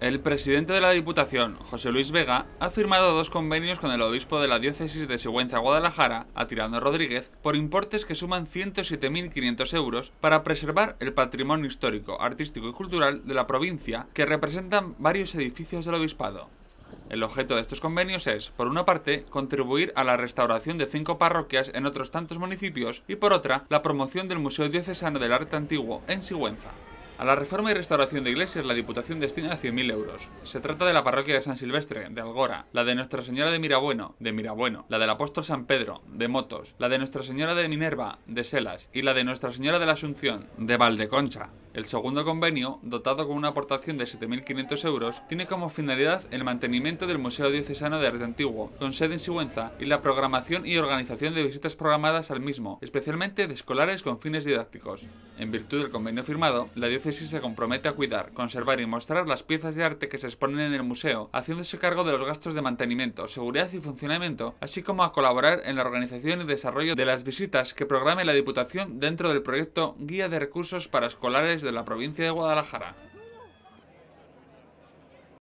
El presidente de la Diputación, José Luis Vega, ha firmado dos convenios con el obispo de la diócesis de Sigüenza-Guadalajara, Atirano Rodríguez, por importes que suman 107.500 euros para preservar el patrimonio histórico, artístico y cultural de la provincia, que representan varios edificios del obispado. El objeto de estos convenios es, por una parte, contribuir a la restauración de cinco parroquias en otros tantos municipios y por otra, la promoción del Museo Diocesano del Arte Antiguo en Sigüenza. A la reforma y restauración de iglesias la Diputación destina 100.000 euros. Se trata de la parroquia de San Silvestre, de Algora, la de Nuestra Señora de Mirabueno, de Mirabueno, la del Apóstol San Pedro, de Motos, la de Nuestra Señora de Minerva, de Selas, y la de Nuestra Señora de la Asunción, de Valdeconcha. El segundo convenio, dotado con una aportación de 7.500 euros, tiene como finalidad el mantenimiento del Museo Diocesano de Arte Antiguo, con sede en Sigüenza, y la programación y organización de visitas programadas al mismo, especialmente de escolares con fines didácticos. En virtud del convenio firmado, la diócesis se compromete a cuidar, conservar y mostrar las piezas de arte que se exponen en el museo, haciéndose cargo de los gastos de mantenimiento, seguridad y funcionamiento, así como a colaborar en la organización y desarrollo de las visitas que programe la Diputación dentro del proyecto Guía de Recursos para Escolares de la provincia de Guadalajara.